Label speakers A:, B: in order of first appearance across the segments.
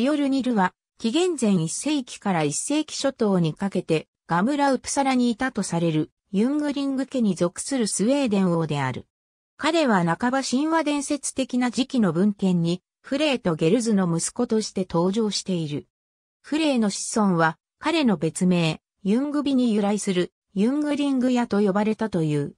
A: ィオルニルは、紀元前1世紀から1世紀初頭にかけて、ガムラウプサラにいたとされる、ユングリング家に属するスウェーデン王である。彼は半ば神話伝説的な時期の文献に、フレーとゲルズの息子として登場している。フレイの子孫は、彼の別名、ユングビに由来する、ユングリング屋と呼ばれたという。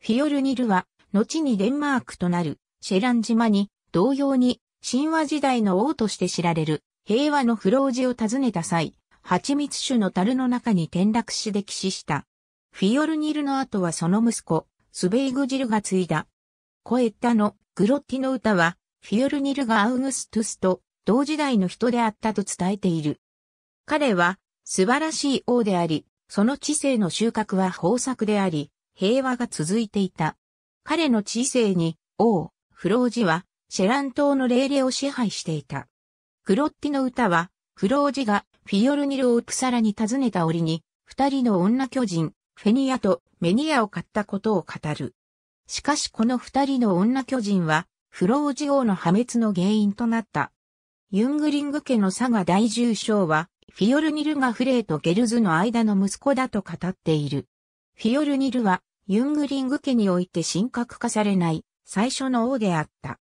A: フィオルニルは、後にデンマークとなる、シェラン島に、同様に神話時代の王として知られる平和の不老寺を訪ねた際、蜂蜜種の樽の中に転落し溺死した。フィオルニルの後はその息子、スベイグジルが継いだ。コエッタのグロッティの歌は、フィオルニルがアウグストゥスと同時代の人であったと伝えている。彼は素晴らしい王であり、その知性の収穫は豊作であり、平和が続いていた。彼の知性に、王、フロージは、シェラン島のレーレを支配していた。クロッティの歌は、フロージがフィオルニルをウプサラに訪ねた折に、二人の女巨人、フェニアとメニアを買ったことを語る。しかしこの二人の女巨人は、フロージ王の破滅の原因となった。ユングリング家の佐賀大重将は、フィオルニルがフレーとゲルズの間の息子だと語っている。フィオルニルは、ユングリング家において神格化されない、最初の王であった。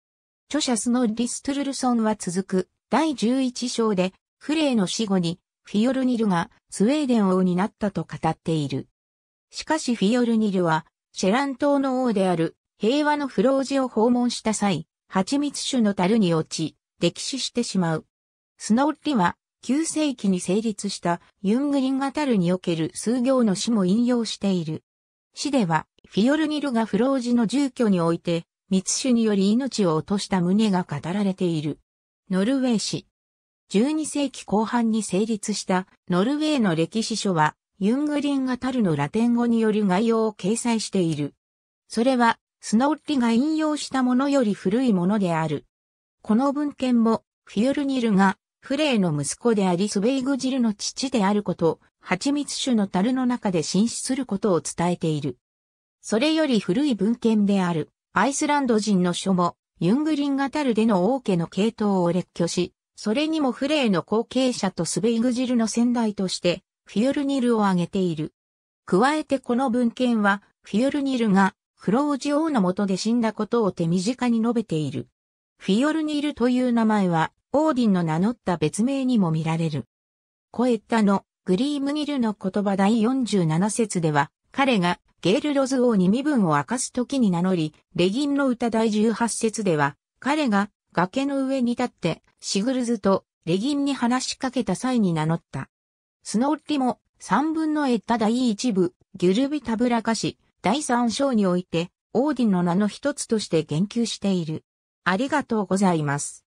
A: 著者スノッリストゥルルソンは続く第11章でフレイの死後にフィオルニルがスウェーデン王になったと語っている。しかしフィオルニルはシェラン島の王である平和のフロージを訪問した際、蜂蜜種の樽に落ち、溺死してしまう。スノッリは9世紀に成立したユングリンガタルにおける数行の詩も引用している。詩では、フィオルニルがフロージの住居において、密種により命を落とした旨が語られている。ノルウェー史。12世紀後半に成立したノルウェーの歴史書は、ユングリンがタルのラテン語による概要を掲載している。それは、スノッリが引用したものより古いものである。この文献も、フィオルニルが、フレイの息子でありスベイグジルの父であること、蜂蜜種の樽の中で進出することを伝えている。それより古い文献である。アイスランド人の書も、ユングリンガタルでの王家の系統を列挙し、それにもフレーの後継者とスベイグジルの先代として、フィヨルニルを挙げている。加えてこの文献は、フィヨルニルが、フロージ王の下で死んだことを手短に述べている。フィヨルニルという名前は、オーディンの名乗った別名にも見られる。コエッタのグリームニルの言葉第47節では、彼がゲール・ロズ王に身分を明かす時に名乗り、レギンの歌第18節では、彼が崖の上に立って、シグルズとレギンに話しかけた際に名乗った。スノーリも三分のエッタ第一部、ギュルビタブラカシ、第三章において、オーディンの名の一つとして言及している。ありがとうございます。